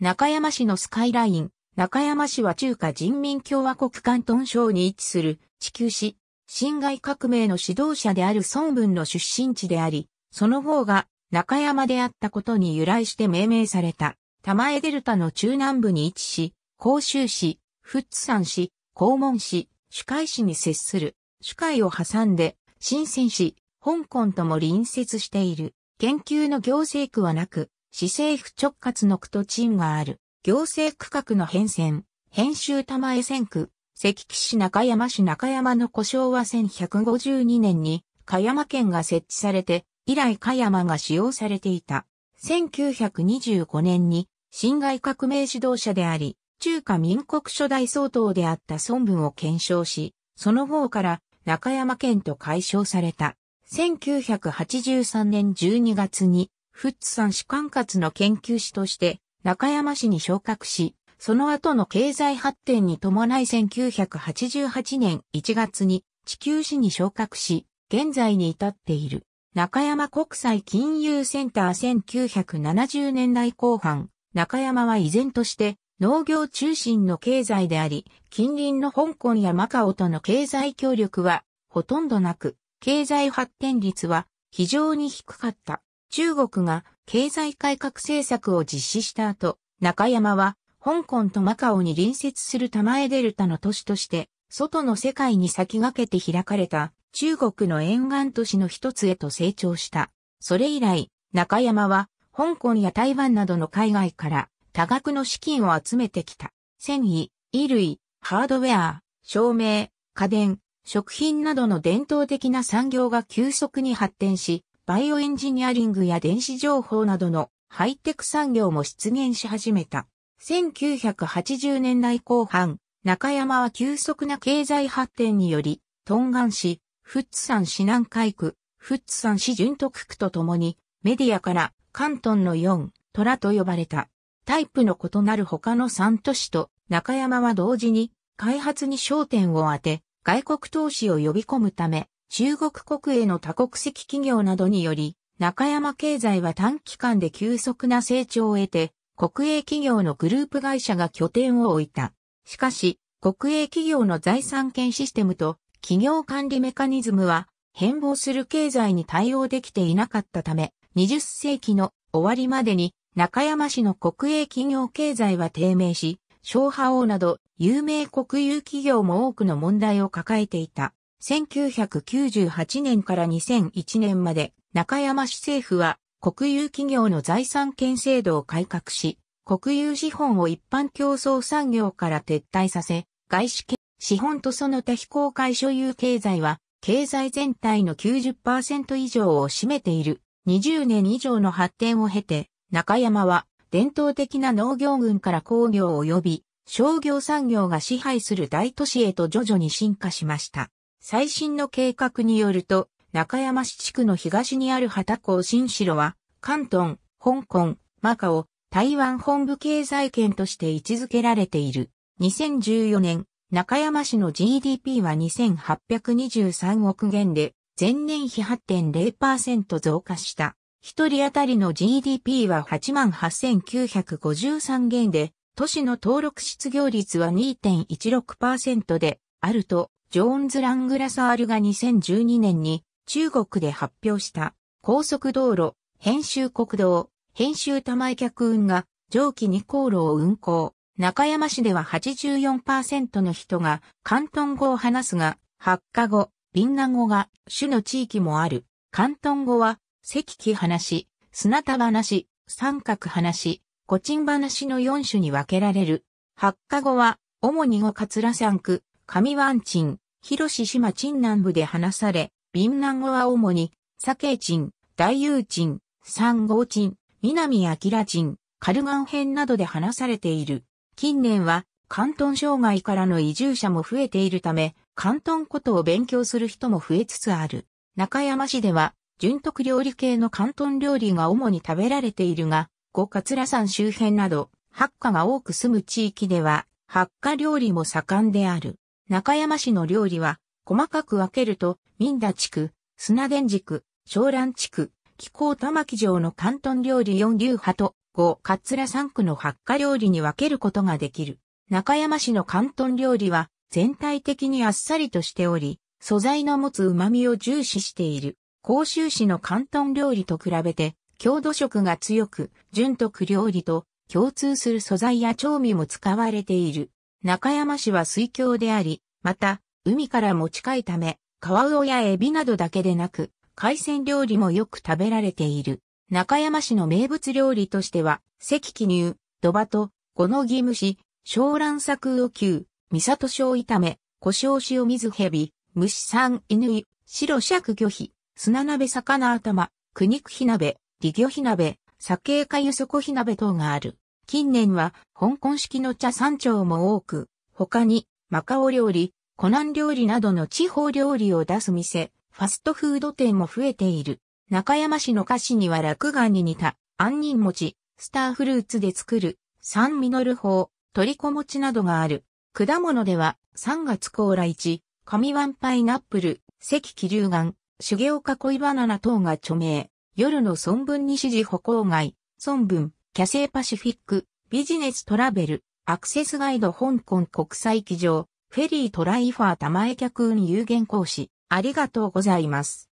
中山市のスカイライン、中山市は中華人民共和国関東省に位置する地球市、辛亥革命の指導者である孫文の出身地であり、その方が中山であったことに由来して命名された。玉江デルタの中南部に位置し、甲州市、富津山市、黄門市、主海市に接する。主海を挟んで、深圳市、香港とも隣接している。研究の行政区はなく、市政府直轄の区と鎮がある、行政区画の変遷、編集玉江線区、関岸市中山市中山の故障は1152年に、香山県が設置されて、以来香山が使用されていた。1925年に、辛亥革命指導者であり、中華民国初代総統であった孫文を検証し、その後から中山県と解消された。1983年12月にフッツさん主管轄の研究士として中山市に昇格し、その後の経済発展に伴い1988年1月に地球市に昇格し、現在に至っている。中山国際金融センター1970年代後半、中山は依然として農業中心の経済であり、近隣の香港やマカオとの経済協力はほとんどなく、経済発展率は非常に低かった。中国が経済改革政策を実施した後、中山は香港とマカオに隣接する玉江デルタの都市として、外の世界に先駆けて開かれた中国の沿岸都市の一つへと成長した。それ以来、中山は香港や台湾などの海外から多額の資金を集めてきた。繊維、衣類、ハードウェア、照明、家電、食品などの伝統的な産業が急速に発展し、バイオエンジニアリングや電子情報などのハイテク産業も出現し始めた。1980年代後半、中山は急速な経済発展により、トンガン市、フッツ山市南海区、フッツ山市順徳区とともに、メディアから関東の4、虎と呼ばれた。タイプの異なる他の3都市と中山は同時に開発に焦点を当て、外国投資を呼び込むため、中国国営の多国籍企業などにより、中山経済は短期間で急速な成長を得て、国営企業のグループ会社が拠点を置いた。しかし、国営企業の財産権システムと企業管理メカニズムは変貌する経済に対応できていなかったため、20世紀の終わりまでに中山市の国営企業経済は低迷し、昭波王など有名国有企業も多くの問題を抱えていた。1998年から2001年まで中山市政府は国有企業の財産権制度を改革し、国有資本を一般競争産業から撤退させ、外資系資本とその他非公開所有経済は、経済全体の90%以上を占めている20年以上の発展を経て、中山は伝統的な農業群から工業及び商業産業が支配する大都市へと徐々に進化しました。最新の計画によると、中山市地区の東にある畑港新城は、関東、香港、マカオ、台湾本部経済圏として位置づけられている。2014年、中山市の GDP は2823億元で、前年比8.0%増加した。一人当たりの GDP は88,953元で、都市の登録失業率は2.16%で、あると、ジョーンズ・ラングラサールが2012年に中国で発表した高速道路、編集国道、編集玉井客運が上記2航路を運行。中山市では84%の人が関東語を話すが、発火語、ビンナ語が主の地域もある。関東語は、石器話、砂田話、三角話、古鎮話の4種に分けられる。発火語は、主に語桂山区、上湾鎮、広島鎮南部で話され、民南語は主に、酒鎮、大友鎮、三号鎮、南明鎮、カルガン編などで話されている。近年は、関東障害からの移住者も増えているため、関東ことを勉強する人も増えつつある。中山市では、純徳料理系の関東料理が主に食べられているが、五桂山周辺など、八家が多く住む地域では、八家料理も盛んである。中山市の料理は、細かく分けると、民田地区、砂田地区、昭蘭地区、気候玉城城の関東料理4流派と、5、桂3区の発火料理に分けることができる。中山市の関東料理は、全体的にあっさりとしており、素材の持つ旨味を重視している。甲州市の関東料理と比べて、郷土色が強く、純徳料理と共通する素材や調味も使われている。中山市は水郷であり、また、海からも近いため、カワウオやエビなどだけでなく、海鮮料理もよく食べられている。中山市の名物料理としては、赤気乳、ドバト、五ノ義虫、小卵作魚球、三里醤炒め、胡椒塩水蛇、虫三犬、白尺魚皮、砂鍋魚頭、苦肉火鍋、利魚火鍋、酒かゆ底火鍋等がある。近年は香港式の茶山頂も多く、他にマカオ料理、コナン料理などの地方料理を出す店、ファストフード店も増えている。中山市の菓子には落眼に似た杏仁餅、スターフルーツで作る酸味のる法、り子餅などがある。果物では3月高来地、神ワンパイナップル、赤気流岩、手芸を囲バナナ等が著名。夜の孫文西寺歩行街、孫文、キャセイパシフィック、ビジネストラベル、アクセスガイド香港国際機場、フェリートライファー玉江客運有限講師、ありがとうございます。